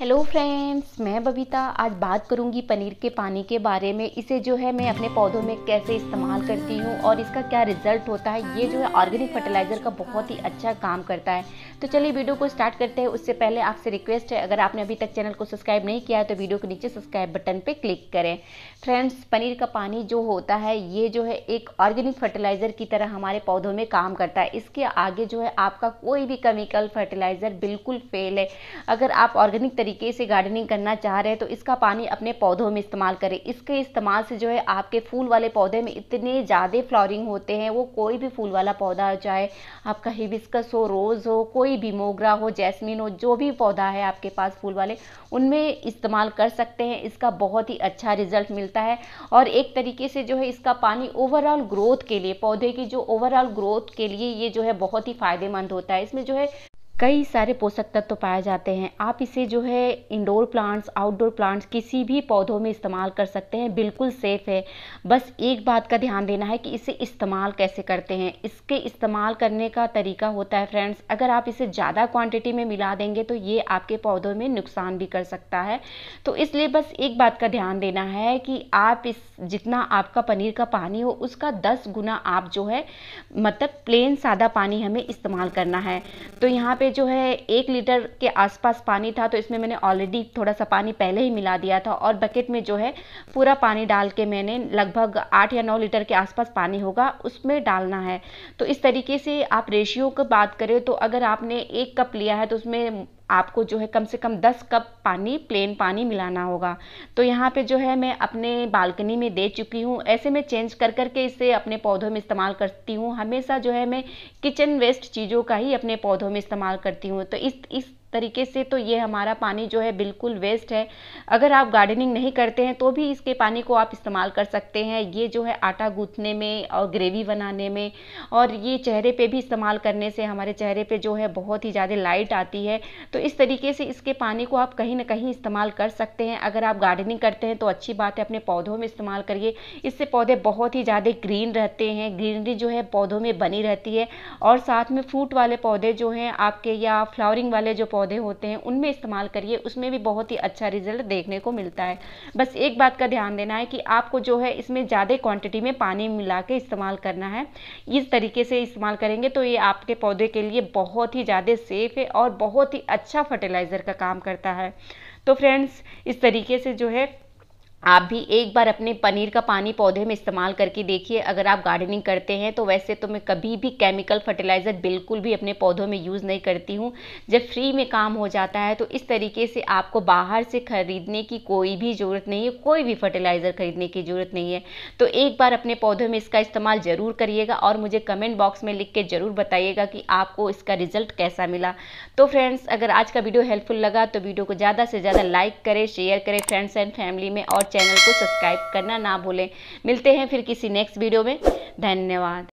hello friends मैं बबीता आज बात करूंगी पनीर के पानी के बारे में इसे जो है मैं अपने पौधों में कैसे इस्तेमाल करती हूँ और इसका क्या रिजल्ट होता है ये जो है ऑर्गेनिक फर्टिलाइज़र का बहुत ही अच्छा काम करता है तो चलिए वीडियो को स्टार्ट करते हैं उससे पहले आपसे रिक्वेस्ट है अगर आपने अभी तक चैनल को सब्सक्राइब नहीं किया है तो वीडियो के नीचे सब्सक्राइब बटन पर क्लिक करें फ्रेंड्स पनीर का पानी जो होता है ये जो है एक ऑर्गेनिक फर्टिलाइज़र की तरह हमारे पौधों में काम करता है इसके आगे जो है आपका कोई भी केमिकल फर्टिलाइज़र बिल्कुल फेल है अगर आप ऑर्गेनिक तरीके से गार्डनिंग करना चाह रहे हैं तो इसका पानी अपने पौधों में इस्तेमाल करें इसके इस्तेमाल से जो है आपके फूल वाले पौधे में इतने ज़्यादा फ्लॉरिंग होते हैं वो कोई भी फूल वाला पौधा चाहे आपका हिबिस्कस हो रोज़ हो कोई भी मोगरा हो जैसमिन हो जो भी पौधा है आपके पास फूल वाले उनमें इस्तेमाल कर सकते हैं इसका बहुत ही अच्छा रिजल्ट मिलता है और एक तरीके से जो है इसका पानी ओवरऑल ग्रोथ के लिए पौधे की जो ओवरऑल ग्रोथ के लिए ये जो है बहुत ही फ़ायदेमंद होता है इसमें जो है कई सारे पोषक तत्व तो पाए जाते हैं आप इसे जो है इंडोर प्लांट्स आउटडोर प्लांट्स किसी भी पौधों में इस्तेमाल कर सकते हैं बिल्कुल सेफ़ है बस एक बात का ध्यान देना है कि इसे इस्तेमाल कैसे करते हैं इसके इस्तेमाल करने का तरीका होता है फ्रेंड्स अगर आप इसे ज़्यादा क्वांटिटी में मिला देंगे तो ये आपके पौधों में नुकसान भी कर सकता है तो इसलिए बस एक बात का ध्यान देना है कि आप इस जितना आपका पनीर का पानी हो उसका दस गुना आप जो है मतलब प्लेन सादा पानी हमें इस्तेमाल करना है तो यहाँ पर जो है एक लीटर के आसपास पानी था तो इसमें मैंने ऑलरेडी थोड़ा सा पानी पहले ही मिला दिया था और बकेट में जो है पूरा पानी डाल के मैंने लगभग आठ या नौ लीटर के आसपास पानी होगा उसमें डालना है तो इस तरीके से आप रेशियो की बात करें तो अगर आपने एक कप लिया है तो उसमें आपको जो है कम से कम दस कप पानी प्लेन पानी मिलाना होगा तो यहाँ पे जो है मैं अपने बालकनी में दे चुकी हूँ ऐसे मैं चेंज कर कर के इसे अपने पौधों में इस्तेमाल करती हूँ हमेशा जो है मैं किचन वेस्ट चीज़ों का ही अपने पौधों में इस्तेमाल करती हूँ तो इस इस तरीके से तो ये हमारा पानी जो है बिल्कुल वेस्ट है अगर आप गार्डनिंग नहीं करते हैं तो भी इसके पानी को आप इस्तेमाल कर सकते हैं ये जो है आटा गूंथने में और ग्रेवी बनाने में और ये चेहरे पे भी इस्तेमाल करने से हमारे चेहरे पे जो है बहुत ही ज़्यादा लाइट आती है तो इस तरीके से इसके पानी को आप कहीं ना कहीं इस्तेमाल कर सकते हैं अगर आप गार्डनिंग करते हैं तो अच्छी बात है अपने पौधों में इस्तेमाल करिए इससे पौधे बहुत ही ज़्यादा ग्रीन रहते हैं ग्रीनरी जो है पौधों में बनी रहती है और साथ में फ्रूट वाले पौधे जो हैं आपके या फ्लावरिंग वाले जो पौधे होते हैं उनमें इस्तेमाल करिए उसमें भी बहुत ही अच्छा रिजल्ट देखने को मिलता है बस एक बात का ध्यान देना है कि आपको जो है इसमें ज़्यादा क्वांटिटी में पानी मिला के इस्तेमाल करना है इस तरीके से इस्तेमाल करेंगे तो ये आपके पौधे के लिए बहुत ही ज़्यादा सेफ़ है और बहुत ही अच्छा फर्टिलाइज़र का काम करता है तो फ्रेंड्स इस तरीके से जो है आप भी एक बार अपने पनीर का पानी पौधे में इस्तेमाल करके देखिए अगर आप गार्डनिंग करते हैं तो वैसे तो मैं कभी भी केमिकल फर्टिलाइज़र बिल्कुल भी अपने पौधों में यूज़ नहीं करती हूँ जब फ्री में काम हो जाता है तो इस तरीके से आपको बाहर से ख़रीदने की कोई भी ज़रूरत नहीं है कोई भी फर्टिलाइज़र ख़रीदने की ज़रूरत नहीं है तो एक बार अपने पौधों में इसका इस्तेमाल ज़रूर करिएगा और मुझे कमेंट बॉक्स में लिख के ज़रूर बताइएगा कि आपको इसका रिज़ल्ट कैसा मिला तो फ्रेंड्स अगर आज का वीडियो हेल्पफुल लगा तो वीडियो को ज़्यादा से ज़्यादा लाइक करें शेयर करें फ्रेंड्स एंड फैमिली में और चैनल को सब्सक्राइब करना ना भूलें मिलते हैं फिर किसी नेक्स्ट वीडियो में धन्यवाद